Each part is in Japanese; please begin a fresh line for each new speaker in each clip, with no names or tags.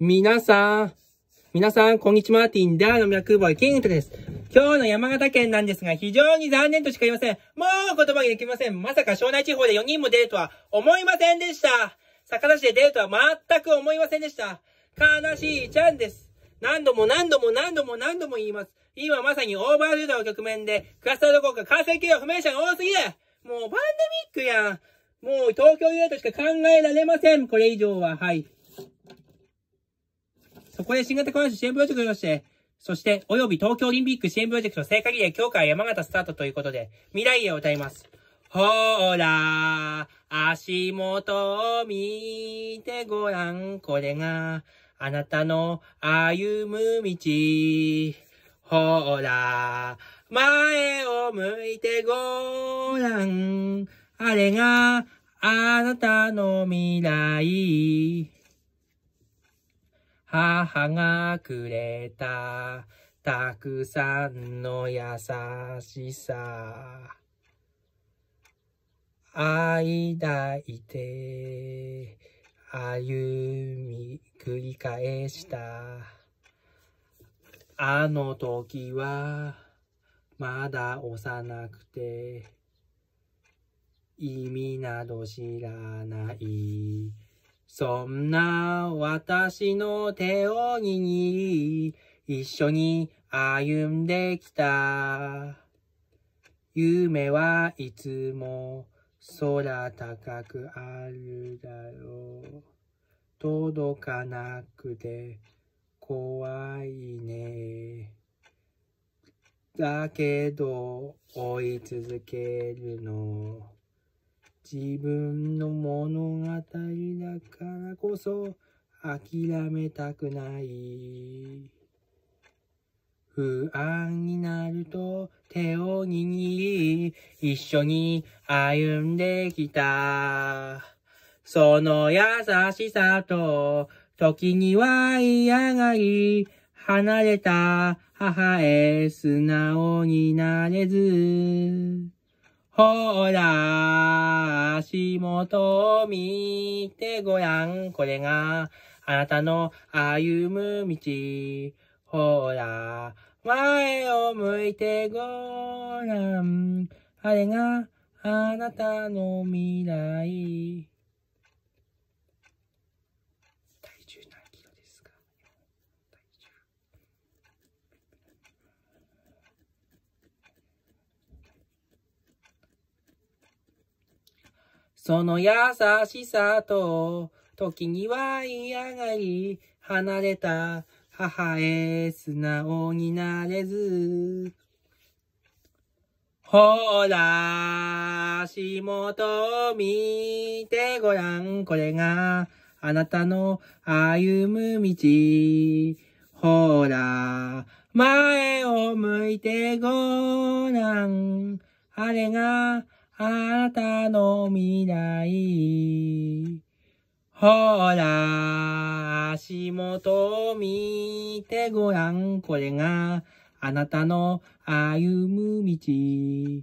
皆さん、皆さん、こんにちは。ティンダーの脈ボイ、キングです。今日の山形県なんですが、非常に残念としか言いません。もう言葉ができません。まさか庄内地方で4人も出るとは思いませんでした。坂田市で出るとは全く思いませんでした。悲しいちゃんです。何度も何度も何度も何度も言います。今まさにオーバールードの局面で、クラスターどころか感染経業不明者が多すぎるもうパンデミックやん。もう東京ユーとしか考えられません。これ以上は、はい。そこで新型コロナ支援プロジェクトとして、そして、および東京オリンピック支援プロジェクト聖火リレー協会山形スタートということで、未来へを歌います。ほーら、足元を見てごらん。これが、あなたの歩む道。ほーら、前を向いてごらん。あれが、あなたの未来。母がくれたたくさんの優しさ愛抱いて歩み繰り返したあの時はまだ幼くて意味など知らないそんな私の手を握り、一緒に歩んできた。夢はいつも空高くあるだろう。届かなくて怖いね。だけど追い続けるの。自分の物語だからこそ諦めたくない不安になると手を握り一緒に歩んできたその優しさと時には嫌がり離れた母へ素直になれずほら、足元を見てごらん。これがあなたの歩む道。ほら、前を向いてごらん。あれがあなたの未来。その優しさと、時には嫌がり、離れた母へ素直になれず。ほら、足元を見てごらん、これがあなたの歩む道。ほら、前を向いてごらん、あれがあなたの未来。ほら、足元を見てごらん。これがあなたの歩む道。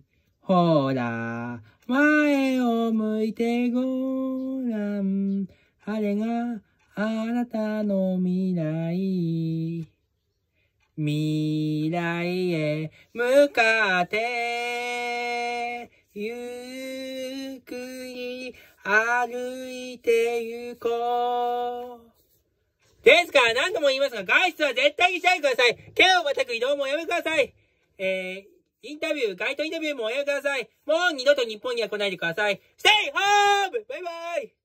ほら、前を向いてごらん。あれがあなたの未来。未来へ向かってゆっくり歩いて行こう。ですから何度も言いますが、外出は絶対にしないでください。手をまたく移動もやめください。えー、インタビュー、街頭インタビューもおやめください。もう二度と日本には来ないでください。Stay home! バイバイ